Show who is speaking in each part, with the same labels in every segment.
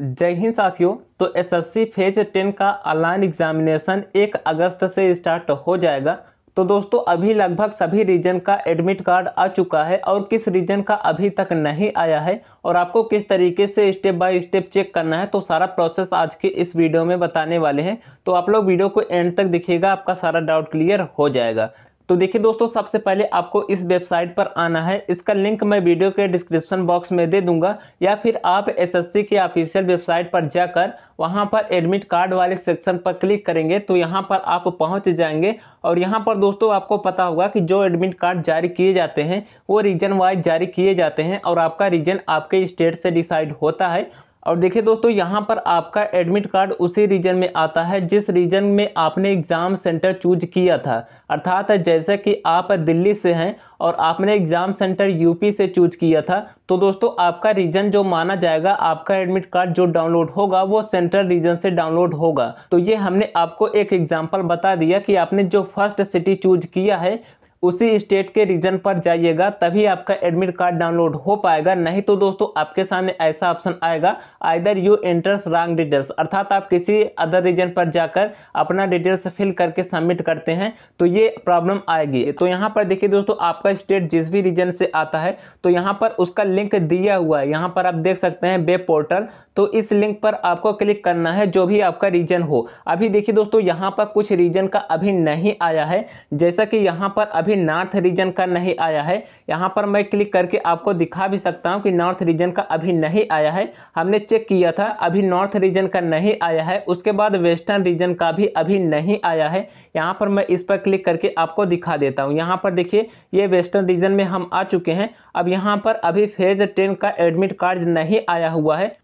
Speaker 1: जय हिंद साथियों तो एसएससी फेज टेन का ऑनलाइन एग्जामिनेशन एक अगस्त से स्टार्ट हो जाएगा तो दोस्तों अभी लगभग सभी रीजन का एडमिट कार्ड आ चुका है और किस रीजन का अभी तक नहीं आया है और आपको किस तरीके से स्टेप बाय स्टेप चेक करना है तो सारा प्रोसेस आज के इस वीडियो में बताने वाले हैं तो आप लोग वीडियो को एंड तक दिखेगा आपका सारा डाउट क्लियर हो जाएगा तो देखिए दोस्तों सबसे पहले आपको इस वेबसाइट पर आना है इसका लिंक मैं वीडियो के डिस्क्रिप्शन बॉक्स में दे दूंगा या फिर आप एसएससी की ऑफिशियल वेबसाइट पर जाकर वहां पर एडमिट कार्ड वाले सेक्शन पर क्लिक करेंगे तो यहां पर आप पहुंच जाएंगे और यहां पर दोस्तों आपको पता होगा कि जो एडमिट कार्ड जारी किए जाते हैं वो रीजन वाइज जारी किए जाते हैं और आपका रीजन आपके स्टेट से डिसाइड होता है और देखिए दोस्तों यहाँ पर आपका एडमिट कार्ड उसी रीजन में आता है जिस रीजन में आपने एग्ज़ाम सेंटर चूज किया था अर्थात जैसे कि आप दिल्ली से हैं और आपने एग्ज़ाम सेंटर यूपी से चूज किया था तो दोस्तों आपका रीजन जो माना जाएगा आपका एडमिट कार्ड जो डाउनलोड होगा वो सेंट्रल रीजन से डाउनलोड होगा तो ये हमने आपको एक एग्जाम्पल बता दिया कि आपने जो फर्स्ट सिटी चूज किया है उसी स्टेट के रीजन पर जाइएगा तभी आपका एडमिट कार्ड डाउनलोड हो पाएगा नहीं तो दोस्तों आपके सामने ऐसा ऑप्शन आएगा either you enters wrong details अर्थात आप किसी अदर रीजन पर जाकर अपना डिटेल्स फिल करके सबमिट करते हैं तो ये प्रॉब्लम आएगी तो यहाँ पर देखिए दोस्तों आपका स्टेट जिस भी रीजन से आता है तो यहाँ पर उसका लिंक दिया हुआ है यहाँ पर आप देख सकते हैं वेब पोर्टल तो इस लिंक पर आपको क्लिक करना है जो भी आपका रीजन हो अभी देखिए दोस्तों यहाँ पर कुछ रीजन का अभी नहीं आया है जैसा कि यहाँ पर अभी नॉर्थ रीजन का नहीं आया है यहाँ पर मैं क्लिक करके आपको दिखा भी सकता हूँ कि नॉर्थ रीजन का अभी नहीं आया है हमने चेक किया था अभी नॉर्थ रीजन का नहीं आया है उसके बाद वेस्टर्न रीजन का भी अभी नहीं आया है यहाँ पर मैं इस पर क्लिक करके आपको दिखा देता हूँ यहाँ पर देखिए ये वेस्टर्न रीजन में हम आ चुके हैं अब यहाँ पर अभी फेज टेन का एडमिट कार्ड नहीं आया हुआ है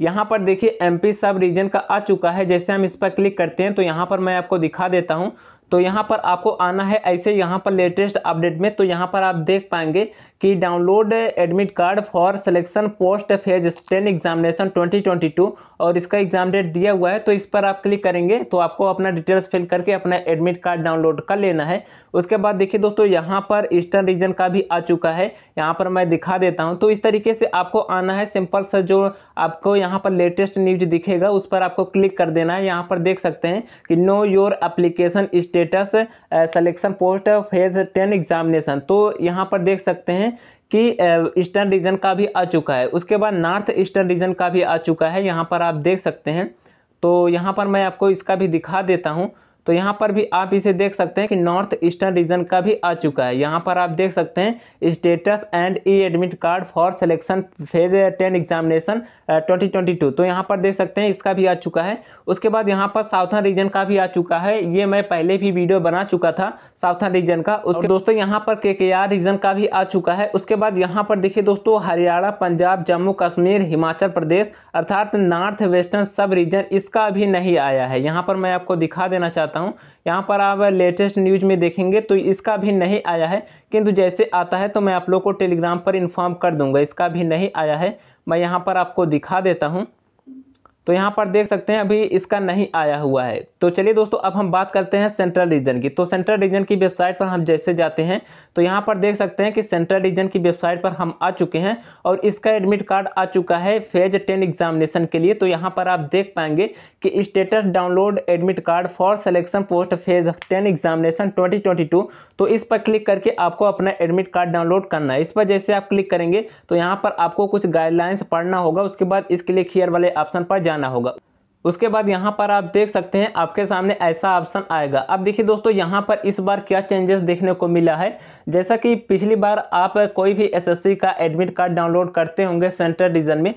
Speaker 1: यहाँ पर देखिए एमपी सब रीजन का आ चुका है जैसे हम इस पर क्लिक करते हैं तो यहाँ पर मैं आपको दिखा देता हूँ तो यहाँ पर आपको आना है ऐसे यहाँ पर लेटेस्ट अपडेट में तो यहाँ पर आप देख पाएंगे कि download admit card for selection post phase ten examination 2022 और इसका एग्जाम डेट दिया हुआ है तो इस पर आप क्लिक करेंगे तो आपको अपना डिटेल्स फिल करके अपना एडमिट कार्ड डाउनलोड कर लेना है उसके बाद देखिए दोस्तों यहाँ पर ईस्टर्न रीजन का भी आ चुका है यहाँ पर मैं दिखा देता हूँ तो इस तरीके से आपको आना है सिंपल सा जो आपको यहाँ पर लेटेस्ट न्यूज दिखेगा उस पर आपको क्लिक कर देना है यहाँ पर देख सकते हैं कि नो योर अप्लीकेशन इस status selection post phase ten examination तो यहाँ पर देख सकते हैं कि ईस्टर्न uh, रीजन का भी आ चुका है उसके बाद नॉर्थ ईस्टर्न रीजन का भी आ चुका है यहाँ पर आप देख सकते हैं तो यहाँ पर मैं आपको इसका भी दिखा देता हूँ तो यहाँ पर भी आप इसे देख सकते हैं कि नॉर्थ ईस्टर्न रीजन का भी आ चुका है यहाँ पर आप देख सकते हैं status and e admit card for selection phase ten examination twenty twenty two तो यहाँ पर देख सकते हैं इसका भी आ चुका है उसके बाद यहाँ पर साउथर्न रीजन का भी आ चुका है ये मैं पहले भी वीडियो बना चुका था साउथर्न रीजन का उसके दोस्तों यहाँ पर के के आर रीजन का भी आ चुका है उसके बाद यहाँ पर देखिए दोस्तों हरियाणा पंजाब जम्मू कश्मीर हिमाचल प्रदेश अर्थात नॉर्थ वेस्टर्न सब रीजन इसका भी नहीं आया है यहाँ पर मैं आपको दिखा देना चाहता बताता हूँ यहाँ पर आप लेटेस्ट न्यूज़ में देखेंगे तो इसका भी नहीं आया है किंतु जैसे आता है तो मैं आप लोग को टेलीग्राम पर इन्फॉर्म कर दूँगा इसका भी नहीं आया है मैं यहाँ पर आपको दिखा देता हूँ तो यहाँ पर देख सकते हैं अभी इसका नहीं आया हुआ है तो चलिए दोस्तों अब हम बात करते हैं सेंट्रल रीजन की तो सेंट्रल रीजन की वेबसाइट पर हम जैसे जाते हैं तो यहाँ पर देख सकते हैं कि सेंट्रल रीजन की वेबसाइट पर हम आ चुके हैं और इसका एडमिट कार्ड आ चुका है फेज टेन एग्जामिनेशन के लिए तो यहाँ पर आप देख पाएंगे कि status download admit card for selection post phase ten examination twenty तो इस पर क्लिक करके आपको अपना एडमिट कार्ड डाउनलोड करना है इस पर जैसे आप क्लिक करेंगे तो यहाँ पर आपको कुछ गाइडलाइंस पढ़ना होगा उसके बाद इसके लिए खियर वाले ऑप्शन पर जाना होगा उसके बाद यहाँ पर आप देख सकते हैं आपके सामने ऐसा ऑप्शन आएगा अब देखिए दोस्तों यहाँ पर इस बार क्या चेंजेस देखने को मिला है जैसा कि पिछली बार आप कोई भी एसएससी का एडमिट कार्ड डाउनलोड करते होंगे सेंट्रल रीजन में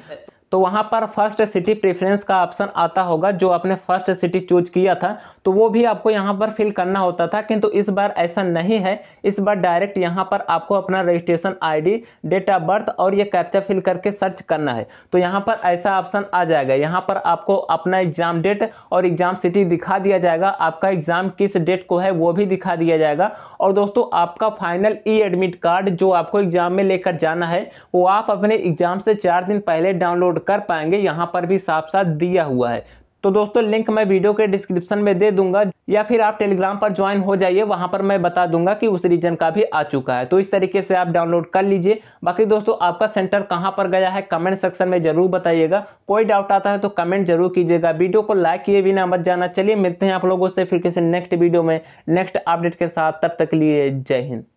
Speaker 1: तो वहाँ पर फर्स्ट सिटी प्रेफरेंस का ऑप्शन आता होगा जो आपने फर्स्ट सिटी चूज किया था तो वो भी आपको यहाँ पर फिल करना होता था किंतु इस बार ऐसा नहीं है इस बार डायरेक्ट यहाँ पर आपको अपना registration ID date of birth और ये कैप्चा फिल करके सर्च करना है तो यहाँ पर ऐसा ऑप्शन आ जाएगा यहाँ पर आपको अपना एग्जाम डेट और एग्जाम सिटी दिखा दिया जाएगा आपका एग्जाम किस डेट को है वो भी दिखा दिया जाएगा और दोस्तों आपका फाइनल ई एडमिट कार्ड जो आपको एग्जाम में लेकर जाना है वो आप अपने एग्जाम से चार दिन पहले डाउनलोड कर पाएंगे यहाँ पर भी साफ साथ दिया हुआ है तो दोस्तों लिंक मैं वीडियो के डिस्क्रिप्शन में दे दूंगा या फिर आप टेलीग्राम पर ज्वाइन हो जाइए वहां पर मैं बता दूंगा कि उस रीजन का भी आ चुका है तो इस तरीके से आप डाउनलोड कर लीजिए बाकी दोस्तों आपका सेंटर कहाँ पर गया है कमेंट सेक्शन में जरूर बताइएगा कोई डाउट आता है तो कमेंट जरूर कीजिएगा वीडियो को लाइक किए भी मत जाना चलिए मिलते हैं आप लोगों से फिर किसी नेक्स्ट वीडियो में नेक्स्ट अपडेट के साथ तब तक लिए जय हिंद